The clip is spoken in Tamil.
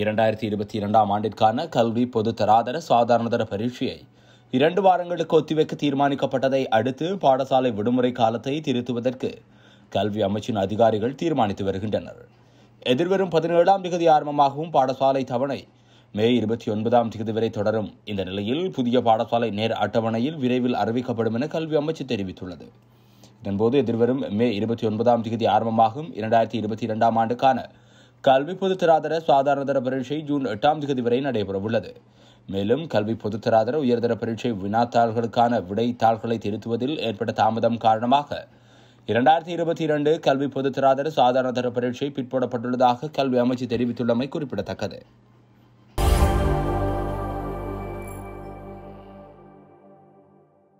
இரண்டாயிரத்தி இருபத்தி இரண்டாம் ஆண்டிற்கான கல்வி பொது தராதர சாதாரணதர பரீட்சையை இரண்டு வாரங்களுக்கு ஒத்திவைக்க தீர்மானிக்கப்பட்டதை அடுத்து பாடசாலை விடுமுறை காலத்தை திருத்துவதற்கு கல்வி அமைச்சின் அதிகாரிகள் தீர்மானித்து வருகின்றனர் எதிர்வரும் பதினேழாம் திகதி ஆரம்பமாகவும் பாடசாலை தவணை மே இருபத்தி ஒன்பதாம் தேதி வரை தொடரும் இந்த நிலையில் புதிய பாடசாலை நேர் அட்டவணையில் விரைவில் அறிவிக்கப்படும் என கல்வி அமைச்சு தெரிவித்துள்ளது இதன்போது எதிர்வரும் மே இருபத்தி ஒன்பதாம் தேதி ஆரம்பமாகும் இரண்டாயிரத்தி இருபத்தி இரண்டாம் ஆண்டுக்கான கல்வி பொதுத்தராதர சாதாரணதர பரீட்சை ஜூன் எட்டாம் தேதி வரை நடைபெறவுள்ளது மேலும் கல்வி பொதுத்தராதர உயர்தர பரீட்சை வினாத்தாள்களுக்கான விடைத்தாள்களை திருத்துவதில் ஏற்பட்ட தாமதம் காரணமாக இரண்டாயிரத்தி இருபத்தி இரண்டு கல்வி பொதுத்தராதர சாதாரணதர பரீட்சை பிற்போடப்பட்டுள்ளதாக கல்வி அமைச்சு தெரிவித்துள்ளமை குறிப்பிடத்தக்கது